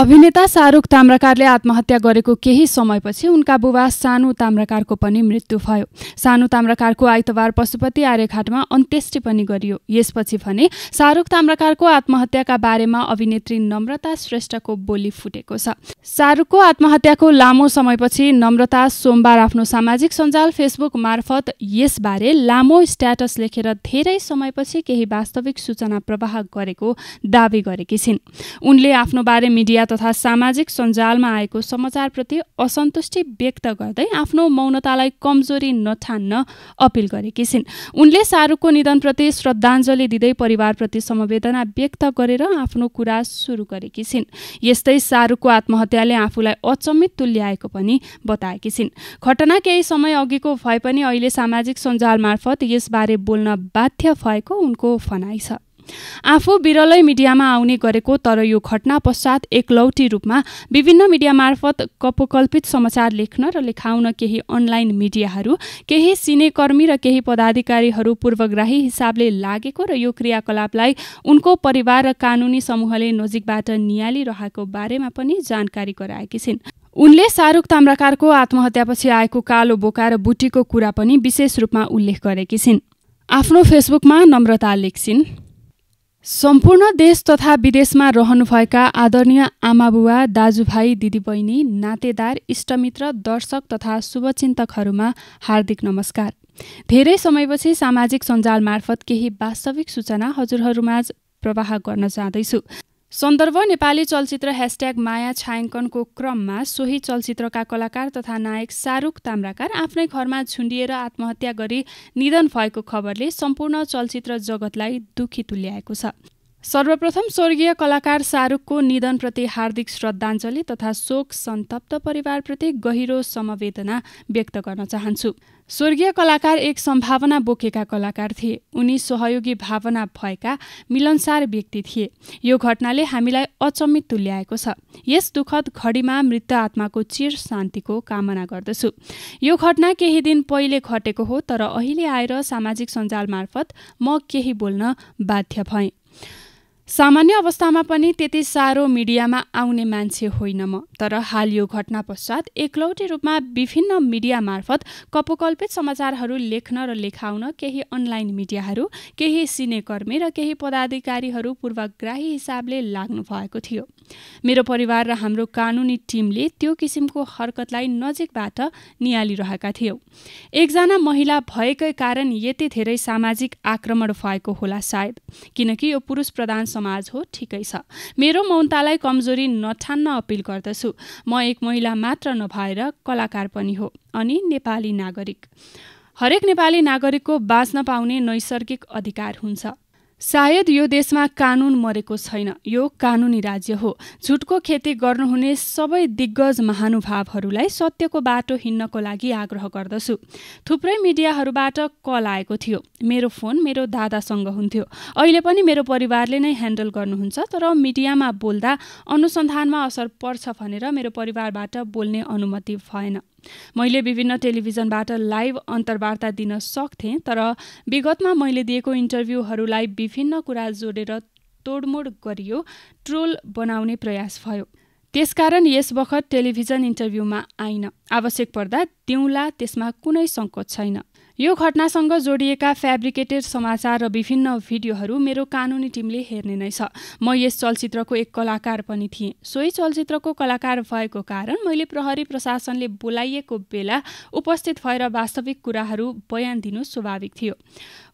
अभिनेता शाहरुख ताम्राकारले आत्महत्या गरेको केही समयपछि उनका बुबा सानु ताम्राकारको पनि मृत्यु भयो सानु ताम्राकारको आइतबार पशुपति आर्यघाटमा अन्त्येष्टि पनि गरियो यसपछि भने शाहरुख ताम्राकारको आत्महत्याका बारेमा अभिनेत्री नम्रता श्रेष्ठको बोली फुटेको छ शाहरुखको आत्महत्याको लामो समयपछि नम्रता सोमबार आफ्नो सामाजिक सञ्जाल फेसबुक मार्फत यसबारे लामो स्ट्याटस लेखेर धेरै समयपछि केही वास्तविक सूचना प्रवाह गरेको दावी गरेकी छिन् उनले आफ्नो बारे मिडिया तथा सामाजिक सञ्जालमा आएको समाचारप्रति असन्तुष्टि व्यक्त गर्दै आफ्नो मौनतालाई कमजोरी नठान्न अपिल गरेकी छिन् उनले शाहरुखको निधनप्रति श्रद्धाञ्जली दिँदै परिवारप्रति समवेदना व्यक्त गरेर आफ्नो कुरा सुरु गरेकी छिन् यस्तै शाहरुखको आत्महत्याले आफूलाई अचम्मित तुल्याएको पनि बताएकी छिन् घटना केही समय अघिको भए पनि अहिले सामाजिक सञ्जाल मार्फत यसबारे बोल्न बाध्य भएको उनको फनाइ छ आफू विरलै मिडियामा आउने गरेको तर यो घटना पश्चात एकलौटी रूपमा विभिन्न मिडिया मार्फत कपोकल्पित समाचार लेख्न र लेखाउन केही अनलाइन मिडियाहरू केही सिनेकर्मी र केही पदाधिकारीहरू पूर्वग्राही हिसाबले लागेको र यो क्रियाकलापलाई उनको परिवार र कानुनी समूहले नजिकबाट निहालिरहेको बारेमा पनि जानकारी गराएकी छिन् उनले शाहरुख ताम्राकारको आत्महत्यापछि आएको कालो बोका र बुटीको कुरा पनि विशेष रूपमा उल्लेख गरेकी छिन् आफ्नो फेसबुकमा नम्रता लेख्छिन् सम्पूर्ण देश तथा विदेशमा रहनुभएका आदरणीय आमाबुवा दाजुभाइ दिदीबहिनी नातेदार इष्टमित्र दर्शक तथा शुभचिन्तकहरूमा हार्दिक नमस्कार धेरै समयपछि सामाजिक सञ्जाल मार्फत केही वास्तविक सूचना हजुरहरूमाझ प्रवाह गर्न चाहँदैछु सन्दर्भ नेपाली चलचित्र ह्यासट्याग माया छायाङ्कनको क्रममा सोही चलचित्रका कलाकार तथा नायक शाहरुख ताम्राकार आफ्नै घरमा झुन्डिएर आत्महत्या गरी निधन भएको खबरले सम्पूर्ण चलचित्र जगतलाई दुखी तुल्याएको छ सर्वप्रथम स्वर्गीय कलाकार शाहरुखको निधनप्रति हार्दिक श्रद्धाञ्जली तथा शोक सन्तप्त परिवारप्रति गहिरो समवेदना व्यक्त गर्न चाहन्छु स्वर्गीय कलाकार एक सम्भावना बोकेका कलाकार थिए उनी सहयोगी भावना भएका मिलनसार व्यक्ति थिए यो घटनाले हामीलाई अचम्मित तुल्याएको छ यस दुःखद घडीमा मृत आत्माको चिर शान्तिको कामना गर्दछु यो घटना केही दिन पहिले घटेको हो तर अहिले आएर सामाजिक सञ्जाल मार्फत म केही बोल्न बाध्य भएँ सामान्य अवस्थामा पनि त्यति साह्रो मिडियामा आउने मान्छे होइन म तर हाल यो घटना पश्चात एकलौटी रूपमा विभिन्न मिडिया मार्फत कपोकल्पित समाचारहरू लेख्न र लेखाउन केही अनलाइन मिडियाहरू केही सिनेकर्मी र केही पदाधिकारीहरू पूर्वाग्राही हिसाबले लाग्नु भएको थियो मेरो परिवार र हाम्रो कानुनी टिमले त्यो किसिमको हरकतलाई नजिकबाट निहालिरहेका थियौँ एकजना महिला भएकै कारण यति धेरै सामाजिक आक्रमण भएको होला सायद किनकि यो पुरुष प्रधान समाज हो ठिकै छ मेरो मौनतालाई कमजोरी नठान्न अपिल गर्दछु म एक महिला मात्र नभएर कलाकार पनि हो अनि नेपाली नागरिक हरेक नेपाली नागरिकको बाँच्न पाउने नैसर्गिक अधिकार हुन्छ सायद यो देशमा कानुन मरेको छैन यो कानुनी राज्य हो झुटको खेती गर्नुहुने सबै दिग्गज महानुभावहरूलाई सत्यको बाटो हिँड्नको लागि आग्रह गर्दछु थुप्रै मिडियाहरूबाट कल आएको थियो मेरो फोन मेरो दादासँग हुन्थ्यो अहिले पनि मेरो परिवारले नै ह्यान्डल गर्नुहुन्छ तर मिडियामा बोल्दा अनुसन्धानमा असर पर्छ भनेर मेरो परिवारबाट बोल्ने अनुमति भएन मैले विभिन्न टेलिभिजनबाट लाइभ अन्तर्वार्ता दिन सक्थेँ तर विगतमा मैले दिएको इन्टरभ्यूहरूलाई विभिन्न कुरा जोडेर तोडमोड गरियो ट्रोल बनाउने प्रयास भयो त्यसकारण यस बखत टेलिभिजन इन्टरभ्यूमा आइन आवश्यक पर्दा दिउँला त्यसमा कुनै सङ्कोच छैन यो घटनासँग जोडिएका फेब्रिकेटेड समाचार र विभिन्न भिडियोहरू मेरो कानुनी टिमले हेर्ने नै छ म यस चलचित्रको एक कलाकार पनि थिएँ सोही चलचित्रको कलाकार भएको कारण मैले प्रहरी प्रशासनले बोलाइएको बेला उपस्थित भएर वास्तविक कुराहरू बयान दिनु स्वाभाविक थियो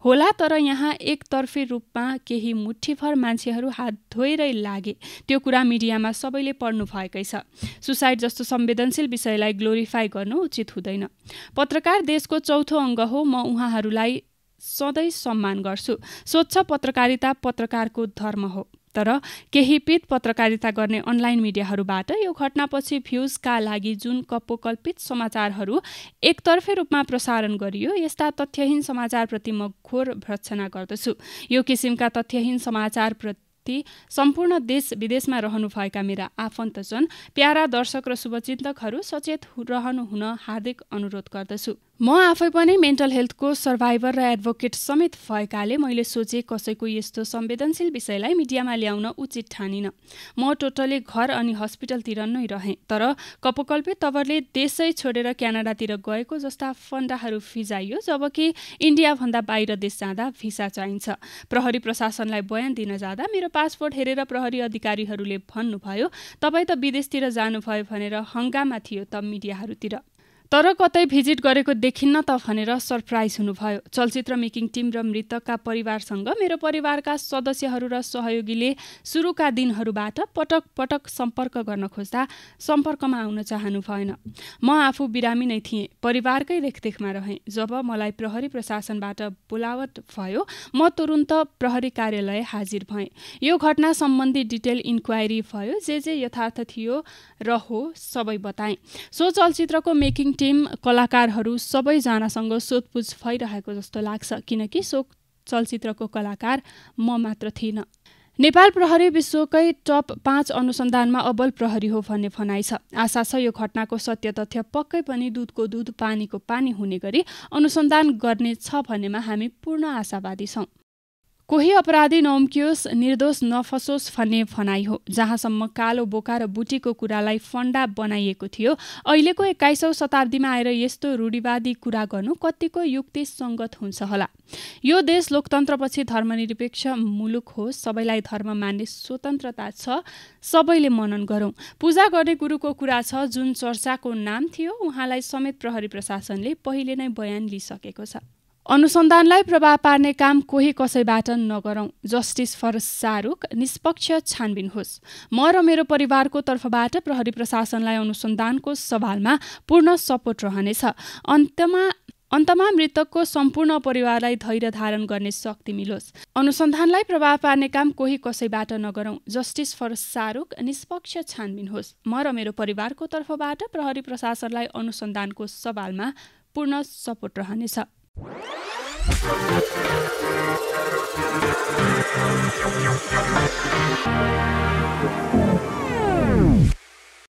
होला तर यहाँ एकतर्फी रूपमा केही मुठीभर मान्छेहरू हात धोएरै लागे त्यो कुरा मिडियामा सबैले पढ्नु भएकै छ सुसाइड जस्तो संवेदनशील विषयलाई ग्लोरिफाई गर्नु उचित हुँदैन पत्रकार देशको चौथो अङ्ग हो म उहाँहरूलाई सधैँ सम्मान गर्छु स्वच्छ पत्रकारिता पत्रकारको धर्म हो तर केही पित पत्रकारिता गर्ने अनलाइन मिडियाहरूबाट यो घटनापछि भ्युजका लागि जुन कपोकल्पित समाचारहरू एकतर्फे रूपमा प्रसारण गरियो यस्ता तथ्यहीन समाचारप्रति म घोर भर्सना गर्दछु यो किसिमका तथ्यहीन समाचारप्रति सम्पूर्ण देश विदेशमा रहनुभएका मेरा आफन्तजन प्यारा दर्शक र शुभचिन्तकहरू सचेत रहनु हुन हार्दिक अनुरोध गर्दछु म आफै पनि मेन्टल हेल्थको सर्भाइभर र एडभोकेट समेत भएकाले मैले सोचे कसैको यस्तो संवेदनशील विषयलाई मिडियामा ल्याउन उचित ठानिनँ म टोटली घर अनि हस्पिटलतिर नै रहेँ तर कपकल्पे तवरले देशै छोडेर क्यानाडातिर गएको जस्ता फन्डाहरू फिजाइयो जबकि इन्डियाभन्दा बाहिर देश जाँदा भिसा चाहिन्छ प्रहरी प्रशासनलाई बयान दिन जाँदा मेरो पासपोर्ट हेरेर प्रहरी अधिकारीहरूले भन्नुभयो तपाईँ त विदेशतिर जानुभयो भनेर हङ्गामा थियो त मिडियाहरूतिर तर कतै भिजिट गरेको देखिन्न त भनेर सरप्राइज हुनुभयो चलचित्र मेकिङ टिम र मृतकका परिवारसँग मेरो परिवारका सदस्यहरू र सहयोगीले सुरुका दिनहरूबाट पटक पटक सम्पर्क गर्न खोज्दा सम्पर्कमा आउन चाहनु भएन म आफू बिरामी नै थिएँ परिवारकै रेखदेखमा रहेँ जब मलाई प्रहरी प्रशासनबाट बोलावट भयो म तुरुन्त प्रहरी कार्यालय हाजिर भएँ यो घटना सम्बन्धी डिटेल इन्क्वायरी भयो जे जे यथार्थ थियो र हो सबै बताएँ सो चलचित्रको मेकिङ टिम कलाकारहरू सबैजनासँग सोधपुछ भइरहेको जस्तो लाग्छ किनकि सो चलचित्रको कलाकार म मात्र थिइनँ नेपाल प्रहरी विश्वकै टप पाँच अनुसन्धानमा अब्बल प्रहरी हो भन्ने भनाइ छ आशा छ यो घटनाको सत्य तथ्य पक्कै पनि दुधको दुध पानीको पानी हुने गरी अनुसन्धान गर्नेछ भन्नेमा हामी पूर्ण आशावादी छौँ कोही अपराधी नम्कियोस् निर्दोष नफसोस् भन्ने भनाइ हो जहाँसम्म कालो बोका र बुटीको कुरालाई फन्डा बनाइएको थियो अहिलेको एक्काइसौँ शताब्दीमा आएर यस्तो रूढिवादी कुरा गर्नु कतिको युक्ति सङ्गत हुन्छ होला यो देश लोकतन्त्रपछि धर्मनिरपेक्ष मुलुक हो सबैलाई धर्म मान्ने स्वतन्त्रता छ सबैले मनन गरौँ पूजा गर्ने गुरुको कुरा छ जुन चर्चाको नाम थियो उहाँलाई समेत प्रहरी प्रशासनले पहिले नै बयान लिइसकेको छ अनुसन्धानलाई प्रभाव पार्ने काम कोही कसैबाट नगरौँ जस्टिस फर शाहरुख निष्पक्ष छानबिन होस् म र मेरो परिवारको तर्फबाट प्रहरी प्रशासनलाई अनुसन्धानको सवालमा पूर्ण सपोर्ट रहनेछ अन्तमा अन्तमा मृतकको सम्पूर्ण परिवारलाई धैर्य धारण गर्ने शक्ति मिलोस् अनुसन्धानलाई प्रभाव पार्ने काम कोही कसैबाट नगरौँ जस्टिस फर शाहरुख निष्पक्ष छानबिन होस् म र मेरो परिवारको तर्फबाट प्रहरी प्रशासनलाई अनुसन्धानको सवालमा पूर्ण सपोर्ट रहनेछ Thank you.